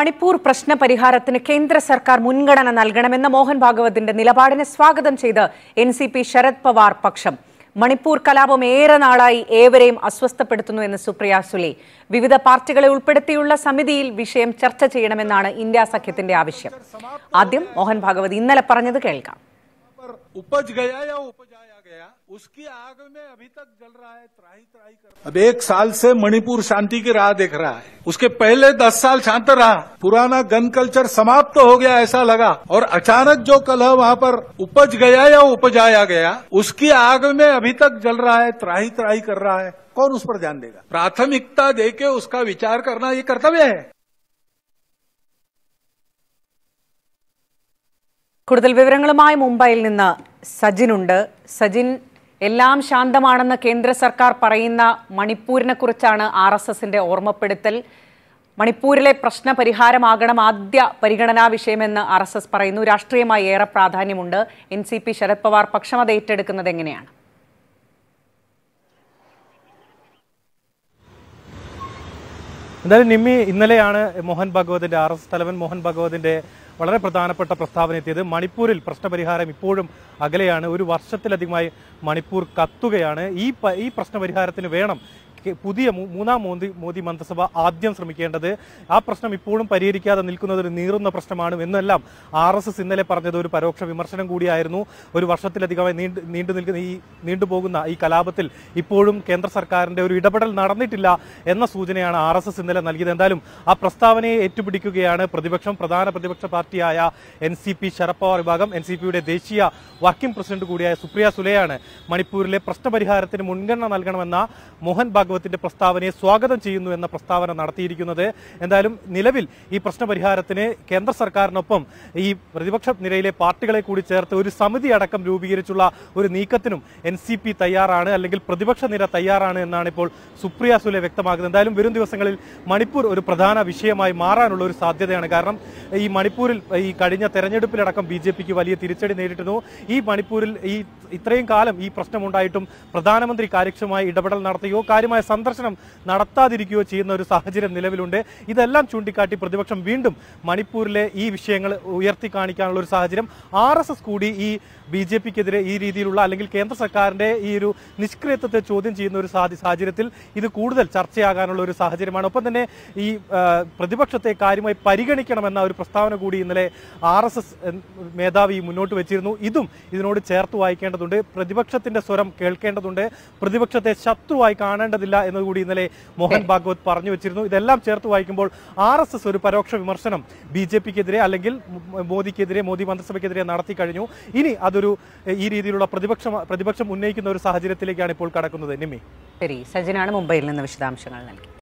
മണിപ്പൂർ പ്രശ്ന പരിഹാരത്തിന് കേന്ദ്ര സർക്കാർ മുൻഗണന നൽകണമെന്ന മോഹൻ ഭാഗവതിന്റെ നിലപാടിനെ സ്വാഗതം ചെയ്ത് N C P Sharad Pawar പക്ഷം മണിപ്പൂർ കലാപം ഏറെ നാളായി ഏവരെയും അസ്വസ്ഥപ്പെടുത്തുന്നു എന്ന് സുപ്രിയ സുലി വിവിധ പാർട്ടികളെ ഉൾപ്പെടുത്തിയുള്ള സമിതിയിൽ വിഷയം ചർച്ച ചെയ്യണമെന്നാണ് ഇന്ത്യ സഖ്യത്തിന്റെ ആവശ്യം ആദ്യം മോഹൻ ഭാഗവത് ഇന്നലെ പറഞ്ഞത് കേൾക്കാം पर उपज गया या उपजाया गया उसकी आग में अभी तक जल रहा है त्राही त्राही कर रहा अब एक साल से मणिपुर शांति की राह देख रहा है उसके पहले दस साल शांत रहा पुराना गन कल्चर समाप्त तो हो गया ऐसा लगा और अचानक जो कल है वहाँ पर उपज गया या उपजाया गया उसकी आग में अभी तक जल रहा है त्राही त्राही कर रहा है कौन उस पर ध्यान देगा प्राथमिकता देके उसका विचार करना ये कर्तव्य है കൂടുതൽ വിവരങ്ങളുമായി മുംബൈയിൽ നിന്ന് സജിനുണ്ട് സജിൻ എല്ലാം ശാന്തമാണെന്ന് കേന്ദ്ര സർക്കാർ പറയുന്ന മണിപ്പൂരിനെ കുറിച്ചാണ് ആർ എസ് എസിന്റെ ഓർമ്മപ്പെടുത്തൽ മണിപ്പൂരിലെ പ്രശ്ന പരിഹാരമാകണം ആദ്യ പരിഗണനാ വിഷയമെന്ന് ആർ എസ് എസ് പറയുന്നു രാഷ്ട്രീയമായി ഏറെ പ്രാധാന്യമുണ്ട് N C P Sharad Pawar പക്ഷമത ഏറ്റെടുക്കുന്നത് എങ്ങനെയാണ് എന്തായാലും നിമ്മി ഇന്നലെയാണ് മോഹൻ ഭഗവതിന്റെ ആർ എസ് തലവൻ മോഹൻ ഭഗവതിന്റെ വളരെ പ്രധാനപ്പെട്ട പ്രസ്താവന എത്തിയത് മണിപ്പൂരിൽ പ്രശ്നപരിഹാരം ഇപ്പോഴും അകലെയാണ് ഒരു വർഷത്തിലധികമായി മണിപ്പൂർ കത്തുകയാണ് ഈ ഈ പ്രശ്നപരിഹാരത്തിന് വേണം പുതിയ മൂന്നാം മോദി മോദി മന്ത്രിസഭ ആദ്യം ശ്രമിക്കേണ്ടത് ആ പ്രശ്നം ഇപ്പോഴും പരിഹരിക്കാതെ നിൽക്കുന്നത് ഒരു നീറുന്ന പ്രശ്നമാണ് എന്നെല്ലാം ആർ എസ് എസ് ഇന്നലെ പറഞ്ഞത് ഒരു പരോക്ഷ വിമർശനം കൂടിയായിരുന്നു ഒരു വർഷത്തിലധികമായി നീണ്ടു നീണ്ടു നിൽക്കുന്ന ഈ നീണ്ടുപോകുന്ന ഈ കലാപത്തിൽ ഇപ്പോഴും കേന്ദ്ര സർക്കാരിന്റെ ഒരു ഇടപെടൽ നടന്നിട്ടില്ല എന്ന സൂചനയാണ് ആർ എസ് എസ് ഇന്നലെ നൽകിയത് എന്തായാലും ആ പ്രസ്താവനയെ ഏറ്റുപിടിക്കുകയാണ് പ്രതിപക്ഷം പ്രധാന പ്രതിപക്ഷ പാർട്ടിയായ എൻ സി പി ശരപ്പവാർ വിഭാഗം എൻ സി പിയുടെ ദേശീയ വർക്കിംഗ് പ്രസിഡന്റ് കൂടിയായ സുപ്രിയ സുലയാണ് മണിപ്പൂരിലെ പ്രശ്നപരിഹാരത്തിന് മുൻഗണന നൽകണമെന്ന മോഹൻ ഭാഗവത് സംഘത്തിന്റെ പ്രസ്താവനയെ സ്വാഗതം ചെയ്യുന്നു എന്ന പ്രസ്താവന നടത്തിയിരിക്കുന്നത് എന്തായാലും നിലവിൽ ഈ പ്രശ്നപരിഹാരത്തിന് കേന്ദ്ര സർക്കാരിനൊപ്പം ഈ പ്രതിപക്ഷ നിരയിലെ പാർട്ടികളെ കൂടി ചേർത്ത് ഒരു സമിതി അടക്കം രൂപീകരിച്ചുള്ള ഒരു നീക്കത്തിനും എൻ സി പി തയ്യാറാണ് അല്ലെങ്കിൽ പ്രതിപക്ഷ നിര തയ്യാറാണ് എന്നാണ് ഇപ്പോൾ സുപ്രിയ സുലെ വ്യക്തമാക്കുന്നത് എന്തായാലും വരും ദിവസങ്ങളിൽ മണിപ്പൂർ ഒരു പ്രധാന വിഷയമായി മാറാനുള്ള ഒരു സാധ്യതയാണ് കാരണം ഈ മണിപ്പൂരിൽ ഈ കഴിഞ്ഞ തെരഞ്ഞെടുപ്പിലടക്കം ബി ജെ പിക്ക് വലിയ തിരിച്ചടി നേരിട്ടിരുന്നു ഈ മണിപ്പൂരിൽ ഈ ഇത്രയും കാലം ഈ പ്രശ്നമുണ്ടായിട്ടും പ്രധാനമന്ത്രി കാര്യക്ഷമമായി ഇടപെടൽ നടത്തുകയോ കാര്യമായ സന്ദർശനം നടത്താതിരിക്കുകയോ ചെയ്യുന്ന ഒരു സാഹചര്യം നിലവിലുണ്ട് ഇതെല്ലാം ചൂണ്ടിക്കാട്ടി പ്രതിപക്ഷം വീണ്ടും മണിപ്പൂരിലെ ഈ വിഷയങ്ങൾ ഉയർത്തി കാണിക്കാനുള്ള ഒരു സാഹചര്യം ആർ എസ് എസ് കൂടി ഈ ബി ജെ പിക്കെതിരെ ഈ രീതിയിലുള്ള അല്ലെങ്കിൽ കേന്ദ്ര സർക്കാരിൻ്റെ ഈ ഒരു നിഷ്ക്രിയത്വത്തെ ചോദ്യം ചെയ്യുന്ന ഒരു സാഹചര്യത്തിൽ ഇത് കൂടുതൽ ചർച്ചയാകാനുള്ള ഒരു സാഹചര്യമാണ് ഒപ്പം തന്നെ ഈ പ്രതിപക്ഷത്തെ കാര്യമായി പരിഗണിക്കണമെന്ന ഒരു പ്രസ്താവന കൂടി ഇന്നലെ ആർ എസ് എസ് മേധാവി മുന്നോട്ട് വെച്ചിരുന്നു ഇതും ഇതിനോട് ചേർത്ത് വായിക്കേണ്ടതുണ്ട് പ്രതിപക്ഷത്തിൻ്റെ സ്വരം കേൾക്കേണ്ടതുണ്ട് പ്രതിപക്ഷത്തെ ശത്രുവായി കാണേണ്ടതില്ല ഉണ്ടാകില്ല എന്നുകൂടി ഇന്നലെ മോഹൻ ഭാഗവത് പറഞ്ഞു വെച്ചിരുന്നു ഇതെല്ലാം ചേർത്ത് വായിക്കുമ്പോൾ ആർ എസ് എസ് ഒരു പരോക്ഷ വിമർശനം ബി ജെ പിക്കെതിരെ അല്ലെങ്കിൽ മോദിക്കെതിരെ മോദി മന്ത്രിസഭയ്ക്കെതിരെ നടത്തി കഴിഞ്ഞു ഇനി അതൊരു ഈ രീതിയിലുള്ള പ്രതിപക്ഷം പ്രതിപക്ഷം ഉന്നയിക്കുന്ന ഒരു സാഹചര്യത്തിലേക്കാണ് ഇപ്പോൾ കടക്കുന്നത് നിമി ശരി സജിനാണ് മുംബൈയിൽ നിന്ന് വിശദാംശങ്ങൾ നൽകി